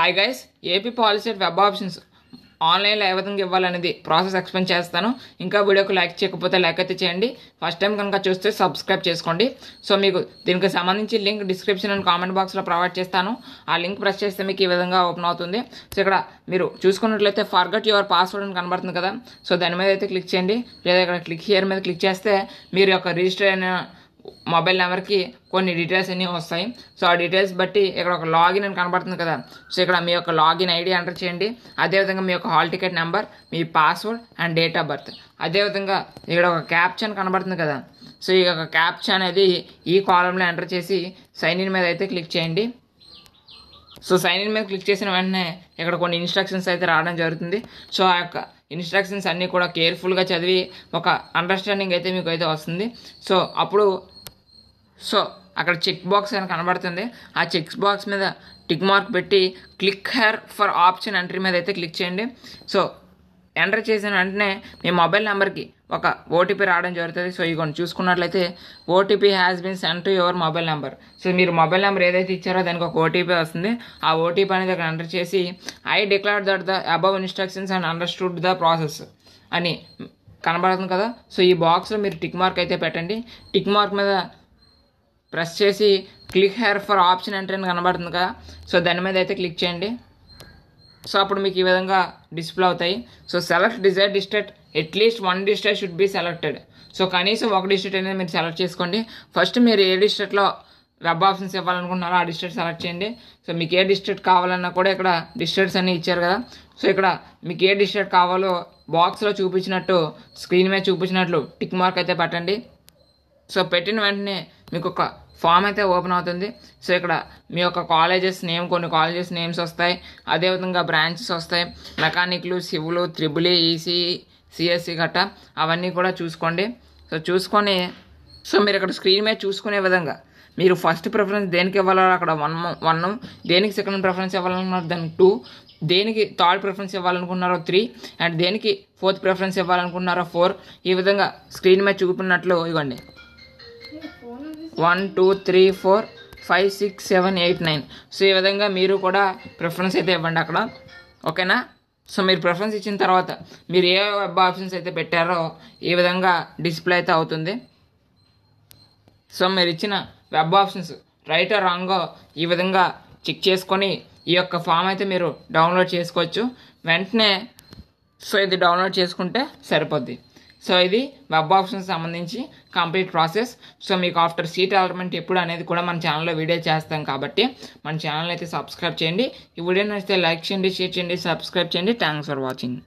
hi guys AP policy web options ఆన్లైన్లో ఏ విధంగా ఇవ్వాలనేది ప్రాసెస్ ఎక్స్ప్లెయిన్ చేస్తాను ఇంకా వీడియోకి లైక్ చేయకపోతే లైక్ అయితే చేయండి ఫస్ట్ టైం కనుక చూస్తే సబ్స్క్రైబ్ చేసుకోండి సో మీకు దీనికి సంబంధించి లింక్ డిస్క్రిప్షన్ అండ్ కామెంట్ బాక్స్లో ప్రొవైడ్ చేస్తాను ఆ లింక్ ప్రెస్ చేస్తే మీకు ఈ విధంగా ఓపెన్ అవుతుంది సో ఇక్కడ మీరు చూసుకున్నట్లయితే ఫర్గట్ యువర్ పాస్వర్డ్ అని కనబడుతుంది కదా సో దాని మీద అయితే క్లిక్ చేయండి లేదా ఇక్కడ క్లిక్ హియర్ మీద క్లిక్ చేస్తే మీరు యొక్క రిజిస్టర్ అయిన మొబైల్ నెంబర్కి కొన్ని డీటెయిల్స్ అన్నీ వస్తాయి సో ఆ డీటెయిల్స్ బట్టి ఇక్కడ ఒక లాగిన్ అని కనబడుతుంది కదా సో ఇక్కడ మీ యొక్క లాగిన్ ఐడి ఎంటర్ చేయండి అదేవిధంగా మీ యొక్క హాల్ టికెట్ నెంబర్ మీ password and date of birth అదేవిధంగా ఇక్కడ ఒక క్యాప్షన్ కనబడుతుంది కదా సో ఈ యొక్క క్యాప్చా అనేది ఈ కాలంలో ఎంటర్ చేసి సైన్ ఇన్ మీద అయితే క్లిక్ చేయండి సో సైన్ ఇన్ మీద క్లిక్ చేసిన వెంటనే ఇక్కడ కొన్ని ఇన్స్ట్రక్షన్స్ అయితే రావడం జరుగుతుంది సో ఆ యొక్క ఇన్స్ట్రక్షన్స్ అన్నీ కూడా కేర్ఫుల్గా చదివి ఒక అండర్స్టాండింగ్ అయితే మీకు అయితే వస్తుంది సో అప్పుడు సో అక్కడ చెక్ బాక్స్ అని కనబడుతుంది ఆ చెక్ బాక్స్ మీద టిక్ మార్క్ పెట్టి click here for option entry మీద అయితే క్లిక్ చేయండి సో ఎంటర్ చేసిన వెంటనే మీ మొబైల్ నెంబర్కి ఒక ఓటీపీ రావడం జరుగుతుంది సో ఇగోండి చూసుకున్నట్లయితే OTP has been sent to your mobile number so మీరు మొబైల్ నెంబర్ ఏదైతే ఇచ్చారో దానికి ఒక ఓటీపీ వస్తుంది ఆ ఓటీపీ అనేది అక్కడ ఎంటర్ చేసి I declare that the above instructions and understood the process అని కనబడుతుంది కదా సో ఈ బాక్స్లో మీరు టిక్ మార్క్ అయితే పెట్టండి టిక్ మార్క్ మీద ప్రెస్ చేసి click here for option enter అని కనబడుతుంది కదా సో దాని మీద అయితే క్లిక్ చేయండి సో అప్పుడు మీకు ఈ విధంగా డిస్ప్లే అవుతాయి so select desired district at least one district should be selected so కనీసం ఒక డిస్ట్రిక్ట్ అనేది మీరు సెలెక్ట్ చేసుకోండి ఫస్ట్ మీరు ఏ డిస్ట్రిక్ట్లో వెబ్ ఆప్షన్స్ ఇవ్వాలనుకుంటున్నారో ఆ డిస్ట్రిక్ట్ సెలెక్ట్ చేయండి సో మీకు ఏ డిస్ట్రిక్ట్ కావాలన్నా కూడా ఇక్కడ డిస్ట్రిక్ట్స్ అన్నీ ఇచ్చారు కదా సో ఇక్కడ మీకు ఏ డిస్ట్రిక్ట్ కావాలో బాక్స్లో చూపించినట్టు స్క్రీన్ మీద చూపించినట్లు టిక్ మార్క్ అయితే పెట్టండి సో పెట్టిన వెంటనే మీకు ఒక ఫామ్ అయితే ఓపెన్ అవుతుంది సో ఇక్కడ మీ యొక్క కాలేజెస్ నేమ్ కొన్ని కాలేజెస్ నేమ్స్ వస్తాయి అదేవిధంగా బ్రాంచెస్ వస్తాయి మెకానిక్లు సివులు త్రిబుల్ ఈసీ సిఎస్సి గట్ట అవన్నీ కూడా చూసుకోండి సో చూసుకొని సో మీరు ఇక్కడ స్క్రీన్ మీద చూసుకునే విధంగా మీరు ఫస్ట్ ప్రిఫరెన్స్ దేనికి ఇవ్వాలో అక్కడ వన్ వన్ దేనికి సెకండ్ ప్రిఫరెన్స్ ఇవ్వాలనుకున్నారు దాని టూ దేనికి థర్డ్ ప్రిఫరెన్స్ ఇవ్వాలనుకున్నారో త్రీ అండ్ దేనికి ఫోర్త్ ప్రిఫరెన్స్ ఇవ్వాలనుకున్నారో ఫోర్ ఈ విధంగా స్క్రీన్ మీద చూపినట్లు ఇవ్వండి one two three four five six seven eight nine so ఈ విధంగా మీరు కూడా ప్రిఫరెన్స్ అయితే ఇవ్వండి అక్కడ ఓకేనా సో మీరు ప్రిఫరెన్స్ ఇచ్చిన తర్వాత మీరు ఏ వెబ్ ఆప్షన్స్ అయితే పెట్టారో ఈ విధంగా డిస్ప్లే అయితే అవుతుంది సో మీరు ఇచ్చిన వెబ్ ఆప్షన్స్ రైట్ రాంగో ఈ విధంగా చెక్ చేసుకొని ఈ యొక్క ఫామ్ అయితే మీరు డౌన్లోడ్ చేసుకోవచ్చు వెంటనే సో ఇది డౌన్లోడ్ చేసుకుంటే సరిపోద్ది సో ఇది వెబ్ ఆప్షన్ సంబంధించి కంప్లీట్ ప్రాసెస్ సో మీకు ఆఫ్టర్ సీట్ అలాట్మెంట్ ఎప్పుడు అనేది కూడా మన ఛానల్లో వీడియో చేస్తాం కాబట్టి మన ఛానల్ అయితే సబ్స్క్రైబ్ చేయండి ఈ వీడియో నచ్చితే లైక్ చేయండి షేర్ చేయండి సబ్స్క్రైబ్ చేయండి థ్యాంక్స్ ఫర్ వాచింగ్